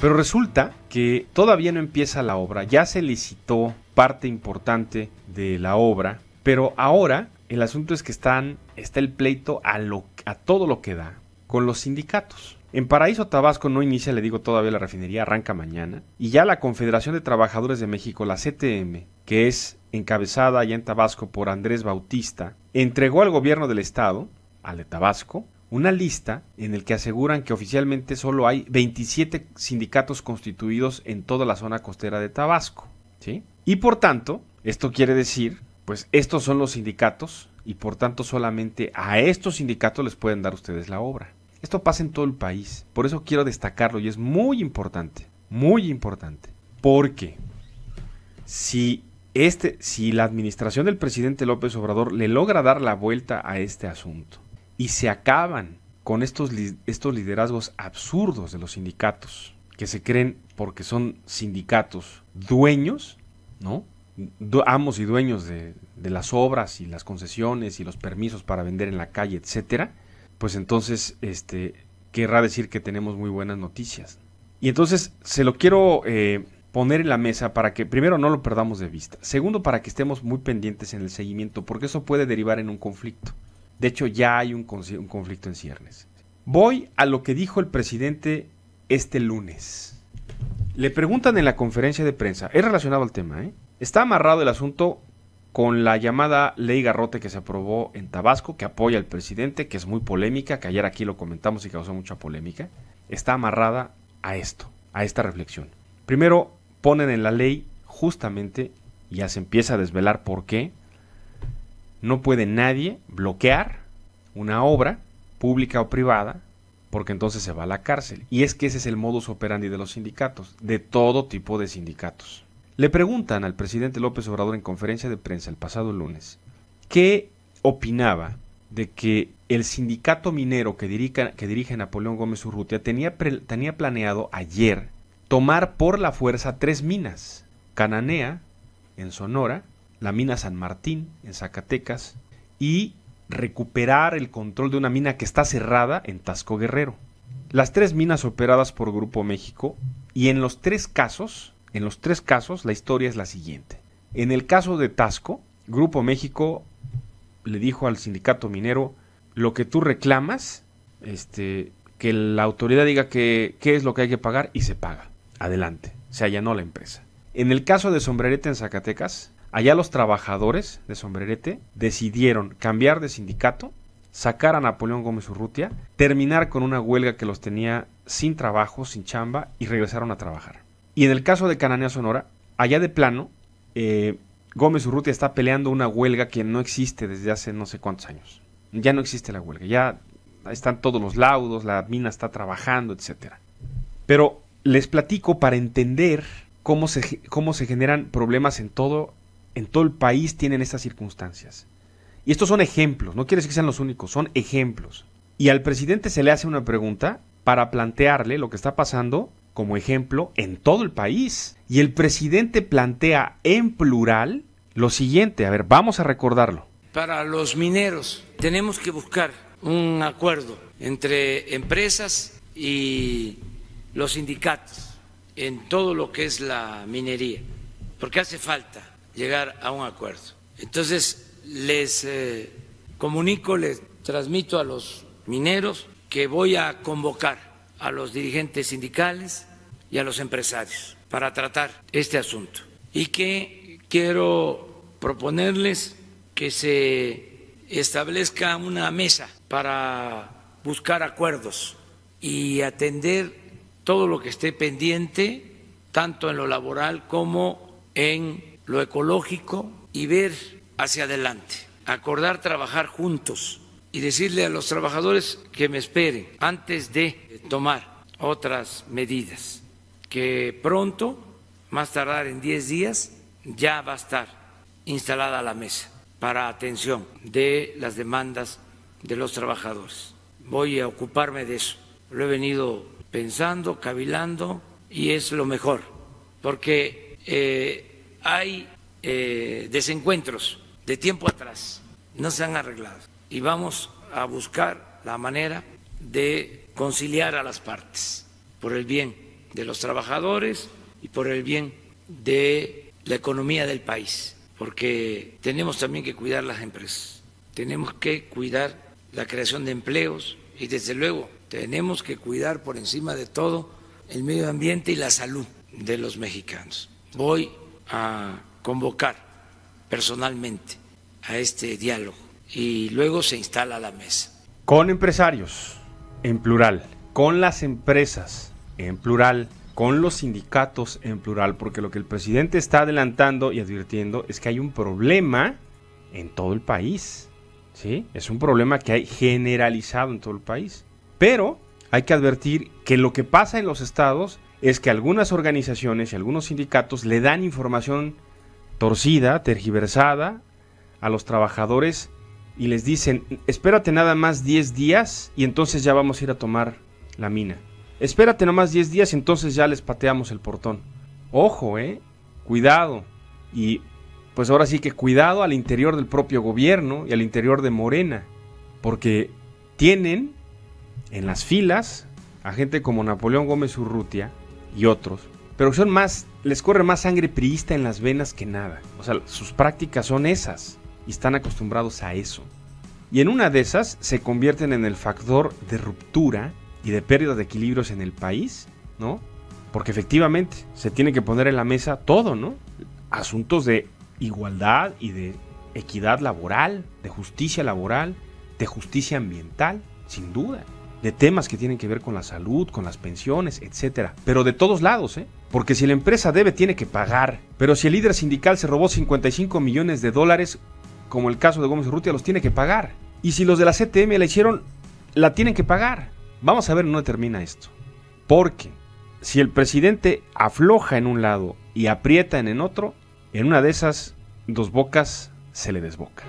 Pero resulta que todavía no empieza la obra, ya se licitó parte importante de la obra, pero ahora el asunto es que están, está el pleito a, a todo lo que da con los sindicatos. En Paraíso Tabasco no inicia, le digo todavía la refinería, arranca mañana. Y ya la Confederación de Trabajadores de México, la CTM, que es encabezada allá en Tabasco por Andrés Bautista, entregó al gobierno del estado, al de Tabasco, una lista en el que aseguran que oficialmente solo hay 27 sindicatos constituidos en toda la zona costera de Tabasco. ¿sí? Y por tanto, esto quiere decir, pues estos son los sindicatos y por tanto solamente a estos sindicatos les pueden dar ustedes la obra. Esto pasa en todo el país, por eso quiero destacarlo y es muy importante, muy importante, porque si este, si la administración del presidente López Obrador le logra dar la vuelta a este asunto, y se acaban con estos, estos liderazgos absurdos de los sindicatos, que se creen porque son sindicatos dueños, ¿no? amos y dueños de, las obras y las concesiones y los permisos para vender en la calle, etcétera, pues entonces este, querrá decir que tenemos muy buenas noticias. Y entonces se lo quiero eh, poner en la mesa para que primero no lo perdamos de vista. Segundo, para que estemos muy pendientes en el seguimiento, porque eso puede derivar en un conflicto. De hecho, ya hay un, conflicto en ciernes. Voy a lo que dijo el presidente este lunes. Le preguntan en la conferencia de prensa, es relacionado al tema, ¿eh? Está amarrado el asunto con la llamada ley garrote que se aprobó en Tabasco, que apoya al presidente, que es muy polémica, que ayer aquí lo comentamos y causó mucha polémica, está amarrada a esto, a esta reflexión. Primero, ponen en la ley justamente, y ya se empieza a desvelar por qué, no puede nadie bloquear una obra, pública o privada, porque entonces se va a la cárcel. Y es que ese es el modus operandi de los sindicatos, de todo tipo de sindicatos. Le preguntan al presidente López Obrador en conferencia de prensa el pasado lunes qué opinaba de que el sindicato minero que, dirige Napoleón Gómez Urrutia tenía planeado ayer tomar por la fuerza tres minas, Cananea, en Sonora, la mina San Martín, en Zacatecas, y recuperar el control de una mina que está cerrada en Tasco Guerrero. Las tres minas operadas por Grupo México, y en los tres casos, en los tres casos, la historia es la siguiente. En el caso de Tasco, Grupo México le dijo al sindicato minero, lo que tú reclamas, este, que la autoridad diga qué es lo que hay que pagar y se paga. Adelante, se allanó la empresa. En el caso de Sombrerete en Zacatecas, Allá los trabajadores de Sombrerete decidieron cambiar de sindicato, sacar a Napoleón Gómez Urrutia, terminar con una huelga que los tenía sin trabajo, sin chamba, y regresaron a trabajar. Y en el caso de Cananea Sonora, allá de plano, eh, Gómez Urrutia está peleando una huelga que no existe desde hace no sé cuántos años. Ya no existe la huelga, ya están todos los laudos, la mina está trabajando, etc. Pero les platico para entender cómo se, cómo se generan problemas en todo en todo el país tienen estas circunstancias. Y estos son ejemplos, no quiere decir que sean los únicos, son ejemplos. Y al presidente se le hace una pregunta para plantearle lo que está pasando como ejemplo en todo el país. Y el presidente plantea en plural lo siguiente, a ver, vamos a recordarlo. Para los mineros tenemos que buscar un acuerdo entre empresas y los sindicatos en todo lo que es la minería, porque hace falta llegar a un acuerdo. Entonces, les eh, comunico, les transmito a los mineros que voy a convocar a los dirigentes sindicales y a los empresarios para tratar este asunto y que quiero proponerles que se establezca una mesa para buscar acuerdos y atender todo lo que esté pendiente, tanto en lo laboral como en lo ecológico y ver hacia adelante, acordar trabajar juntos y decirle a los trabajadores que me esperen antes de tomar otras medidas, que pronto, más tardar en 10 días, ya va a estar instalada la mesa para atención de las demandas de los trabajadores. Voy a ocuparme de eso. Lo he venido pensando, cavilando y es lo mejor, porque eh, hay eh, desencuentros de tiempo atrás, no se han arreglado y vamos a buscar la manera de conciliar a las partes por el bien de los trabajadores y por el bien de la economía del país, porque tenemos también que cuidar las empresas, tenemos que cuidar la creación de empleos y desde luego tenemos que cuidar por encima de todo el medio ambiente y la salud de los mexicanos. Voy a convocar personalmente a este diálogo y luego se instala la mesa. Con empresarios, en plural, con las empresas, en plural, con los sindicatos, en plural, porque lo que el presidente está adelantando y advirtiendo es que hay un problema en todo el país. ¿sí? Es un problema que hay generalizado en todo el país. Pero hay que advertir que lo que pasa en los estados es que algunas organizaciones y algunos sindicatos le dan información torcida, tergiversada a los trabajadores y les dicen, espérate nada más 10 días y entonces ya vamos a ir a tomar la mina. Espérate nada más 10 días y entonces ya les pateamos el portón. Ojo, eh, cuidado. Y pues ahora sí que cuidado al interior del propio gobierno y al interior de Morena, porque tienen en las filas a gente como Napoleón Gómez Urrutia, y otros, pero son más, les corre más sangre priista en las venas que nada. O sea, sus prácticas son esas y están acostumbrados a eso. Y en una de esas se convierten en el factor de ruptura y de pérdida de equilibrios en el país, ¿no? Porque efectivamente se tiene que poner en la mesa todo, ¿no? Asuntos de igualdad y de equidad laboral, de justicia laboral, de justicia ambiental, sin duda de temas que tienen que ver con la salud, con las pensiones, etcétera. Pero de todos lados, ¿eh? Porque si la empresa debe, tiene que pagar. Pero si el líder sindical se robó 55 millones de dólares, como el caso de Gómez Urrutia, los tiene que pagar. Y si los de la CTM la hicieron, la tienen que pagar. Vamos a ver no termina esto. Porque si el presidente afloja en un lado y aprieta en el otro, en una de esas dos bocas se le desboca.